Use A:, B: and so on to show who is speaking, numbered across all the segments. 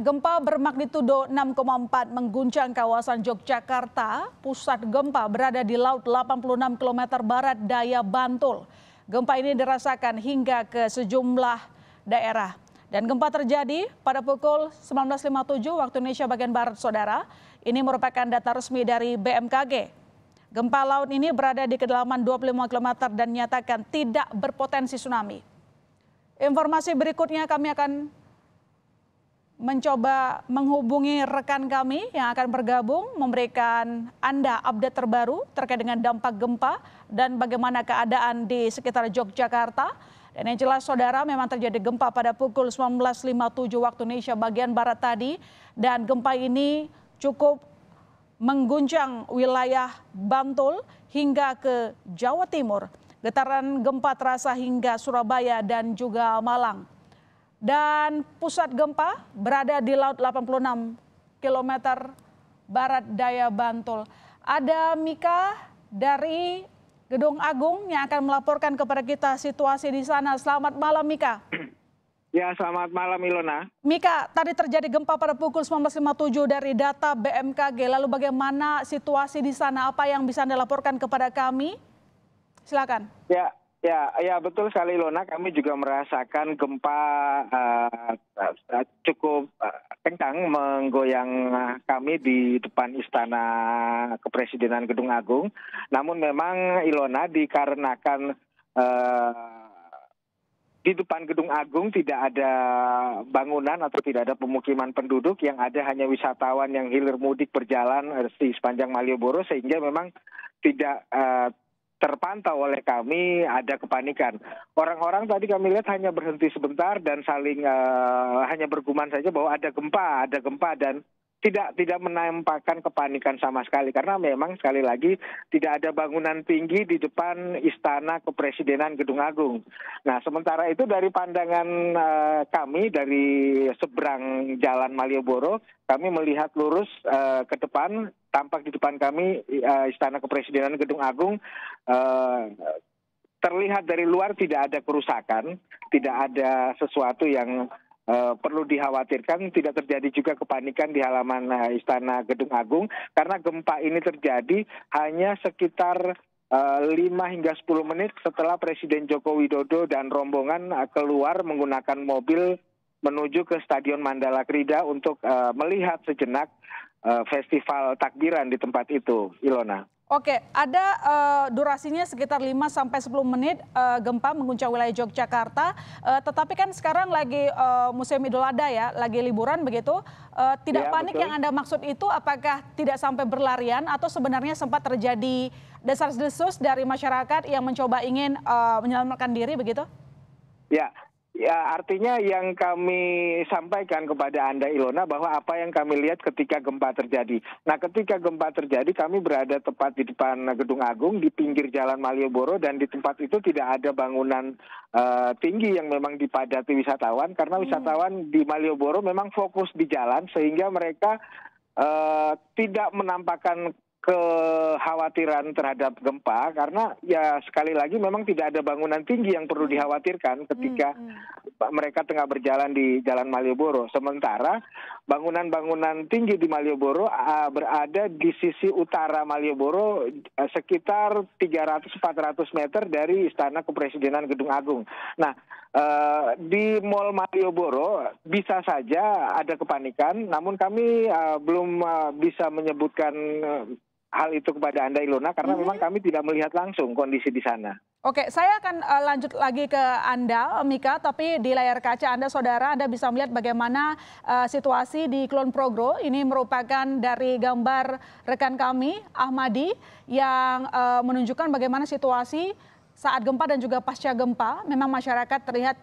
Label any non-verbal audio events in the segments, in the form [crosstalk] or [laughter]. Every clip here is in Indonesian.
A: Gempa bermagnitudo 6,4 mengguncang kawasan Yogyakarta. Pusat gempa berada di laut 86 km barat daya Bantul. Gempa ini dirasakan hingga ke sejumlah daerah. Dan gempa terjadi pada pukul 19.57 waktu Indonesia bagian Barat, Saudara. Ini merupakan data resmi dari BMKG. Gempa laut ini berada di kedalaman 25 km dan nyatakan tidak berpotensi tsunami. Informasi berikutnya kami akan mencoba menghubungi rekan kami yang akan bergabung memberikan Anda update terbaru terkait dengan dampak gempa dan bagaimana keadaan di sekitar Yogyakarta. Dan yang jelas saudara memang terjadi gempa pada pukul 19.57 waktu Indonesia bagian barat tadi dan gempa ini cukup mengguncang wilayah Bantul hingga ke Jawa Timur. Getaran gempa terasa hingga Surabaya dan juga Malang. Dan pusat gempa berada di laut 86 km barat daya Bantul. Ada Mika dari Gedung Agung yang akan melaporkan kepada kita situasi di sana. Selamat malam Mika.
B: [clears throat] Ya, selamat malam Ilona.
A: Mika, tadi terjadi gempa pada pukul 19.57 dari data BMKG. Lalu bagaimana situasi di sana? Apa yang bisa Anda laporkan kepada kami? Silakan. Ya,
B: Ya, ya betul sekali Lona. Kami juga merasakan gempa uh, cukup uh, kencang menggoyang kami di depan Istana Kepresidenan Gedung Agung. Namun memang Ilona dikarenakan uh, di depan Gedung Agung tidak ada bangunan atau tidak ada pemukiman penduduk, yang ada hanya wisatawan yang hilir mudik berjalan di sepanjang Malioboro sehingga memang tidak uh, terpantau oleh kami ada kepanikan. Orang-orang tadi kami lihat hanya berhenti sebentar dan saling uh, hanya bergumam saja bahwa ada gempa, ada gempa dan tidak tidak menampakkan kepanikan sama sekali karena memang sekali lagi tidak ada bangunan tinggi di depan istana kepresidenan Gedung Agung. Nah, sementara itu dari pandangan uh, kami dari seberang Jalan Malioboro, kami melihat lurus uh, ke depan tampak di depan kami uh, istana kepresidenan Gedung Agung uh, terlihat dari luar tidak ada kerusakan, tidak ada sesuatu yang uh, perlu dikhawatirkan tidak terjadi juga kepanikan di halaman eh, Istana Gedung Agung karena gempa ini terjadi hanya sekitar 5 eh, hingga 10 menit setelah Presiden Joko Widodo dan rombongan keluar menggunakan mobil menuju ke Stadion Mandala Krida untuk melihat sejenak festival takbiran di tempat itu, Ilona.
A: Oke, ada uh, durasinya sekitar 5 sampai 10 menit uh, gempa mengguncang wilayah Yogyakarta. Uh, tetapi kan sekarang lagi uh, musim Idul Adha ya, lagi liburan begitu. Uh, tidak ya, panik betul. yang Anda maksud itu apakah tidak sampai berlarian atau sebenarnya sempat terjadi dasar desus dari masyarakat yang mencoba ingin uh, menyelamatkan diri begitu?
B: Ya, Ya, artinya yang kami sampaikan kepada Anda Ilona bahwa apa yang kami lihat ketika gempa terjadi. Nah, ketika gempa terjadi kami berada tepat di depan Gedung Agung di pinggir Jalan Malioboro dan di tempat itu tidak ada bangunan uh, tinggi yang memang dipadati wisatawan karena hmm. wisatawan hmm. di Malioboro memang fokus di jalan sehingga mereka uh, tidak menampakkan kekhawatiran terhadap gempa karena ya sekali lagi memang tidak ada bangunan tinggi yang perlu dikhawatirkan ketika hmm. hmm. mereka tengah berjalan di Jalan Malioboro. Sementara bangunan-bangunan tinggi di Malioboro berada di sisi utara Malioboro sekitar 300-400 meter dari Istana Kepresidenan Gedung Agung. Nah, Uh, di Mall Malioboro bisa saja ada kepanikan, namun kami uh, belum uh, bisa menyebutkan hal itu kepada Anda Ilona karena -hmm. memang kami tidak melihat langsung kondisi di sana.
A: Oke, saya akan uh, lanjut lagi ke Anda, Mika, tapi di layar kaca Anda, saudara, Anda bisa melihat bagaimana uh, situasi di Klon Progro. Ini merupakan dari gambar rekan kami, Ahmadi, yang uh, menunjukkan bagaimana situasi saat gempa dan juga pasca gempa. Memang masyarakat terlihat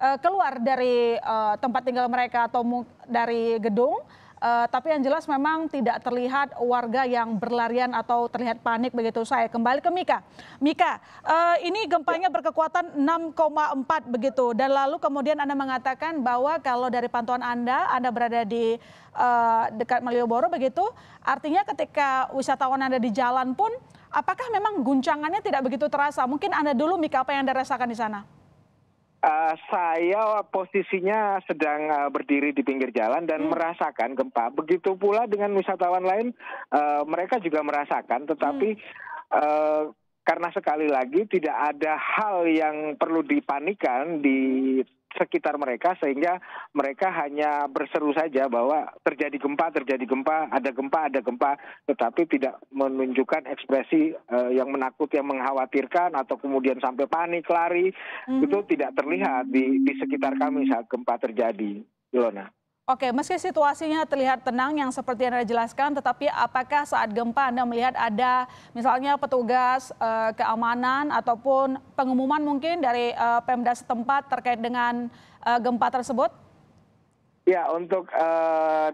A: uh, keluar dari uh, tempat tinggal mereka atau dari gedung Uh, tapi yang jelas memang tidak terlihat warga yang berlarian atau terlihat panik begitu saya. Kembali ke Mika. Mika, uh, ini gempanya ya. berkekuatan 6,4 begitu. Dan lalu kemudian Anda mengatakan bahwa kalau dari pantauan Anda, Anda berada di uh, dekat Malioboro begitu. Artinya ketika wisatawan Anda di jalan pun, apakah memang guncangannya tidak begitu terasa? Mungkin Anda dulu Mika apa yang Anda rasakan di sana?
B: Uh, saya posisinya sedang uh, berdiri di pinggir jalan dan hmm. merasakan gempa. Begitu pula dengan wisatawan lain, uh, mereka juga merasakan, tetapi hmm. uh, karena sekali lagi tidak ada hal yang perlu dipanikan di sekitar mereka sehingga mereka hanya berseru saja bahwa terjadi gempa, terjadi gempa, ada gempa, ada gempa, tetapi tidak menunjukkan ekspresi uh, yang menakut, yang mengkhawatirkan atau kemudian sampai panik lari mm-hmm. itu tidak terlihat di di sekitar kami saat gempa terjadi, Ilona.
A: Oke, meski situasinya terlihat tenang yang seperti Anda jelaskan, tetapi apakah saat gempa Anda melihat ada misalnya petugas e, keamanan ataupun pengumuman mungkin dari e, Pemda setempat terkait dengan e, gempa tersebut?
B: Ya, untuk e,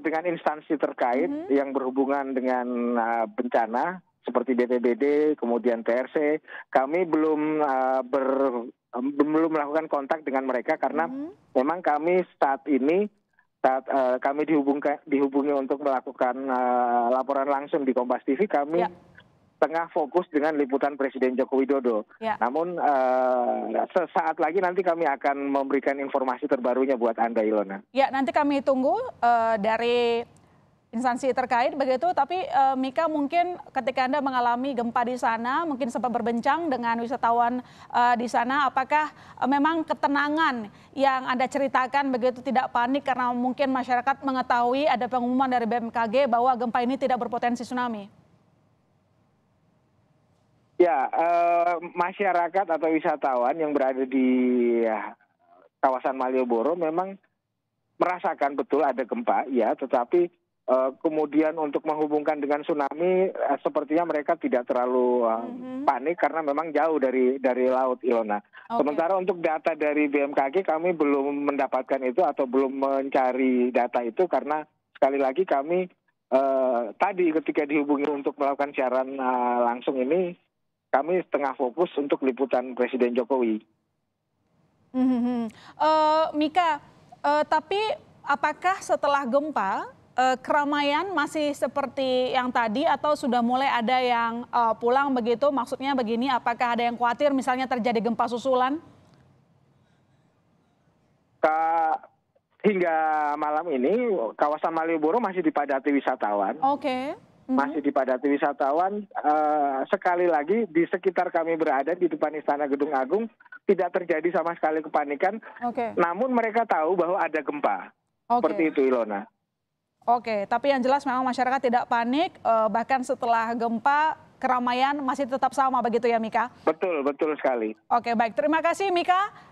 B: dengan instansi terkait mm -hmm. yang berhubungan dengan e, bencana seperti BPBD, kemudian TRC, kami belum e, ber belum melakukan kontak dengan mereka karena mm -hmm. memang kami saat ini saat uh, kami dihubungkan dihubungi untuk melakukan uh, laporan langsung di Kompas TV kami ya. tengah fokus dengan liputan Presiden Joko Widodo. Ya. Namun uh, sesaat lagi nanti kami akan memberikan informasi terbarunya buat Anda Ilona.
A: Ya, nanti kami tunggu uh, dari instansi terkait begitu. Tapi e, Mika mungkin ketika Anda mengalami gempa di sana, mungkin sempat berbincang dengan wisatawan e, di sana, apakah e, memang ketenangan yang Anda ceritakan begitu tidak panik karena mungkin masyarakat mengetahui ada pengumuman dari BMKG bahwa gempa ini tidak berpotensi tsunami?
B: Ya, e, masyarakat atau wisatawan yang berada di ya, kawasan Malioboro memang merasakan betul ada gempa, ya, tetapi Eh, kemudian untuk menghubungkan dengan tsunami, uh, sepertinya mereka tidak terlalu uh, mm-hmm. panik karena memang jauh dari dari laut, Ilona. Okay. Sementara untuk data dari BMKG kami belum mendapatkan itu atau belum mencari data itu karena sekali lagi kami uh, tadi ketika dihubungi untuk melakukan siaran uh, langsung ini, kami setengah fokus untuk liputan Presiden Jokowi.
A: Mm-hmm. Uh, Mika, uh, tapi apakah setelah gempa eh, keramaian masih seperti yang tadi atau sudah mulai ada yang eh, pulang begitu? Maksudnya begini, apakah ada yang khawatir misalnya terjadi gempa susulan?
B: hingga malam ini kawasan Malioboro masih dipadati wisatawan. Oke. Okay. Mhm. Masih dipadati wisatawan. Uh, sekali lagi di sekitar kami berada di depan Istana Gedung Agung tidak terjadi sama sekali kepanikan.
A: Okay. Namun
B: mereka tahu bahwa ada gempa. Okay. Seperti itu Ilona.
A: Oke, tapi yang jelas memang masyarakat tidak panik, eh, bahkan setelah gempa keramaian masih tetap sama begitu ya Mika?
B: Betul, betul sekali.
A: Oke, baik. Terima kasih Mika.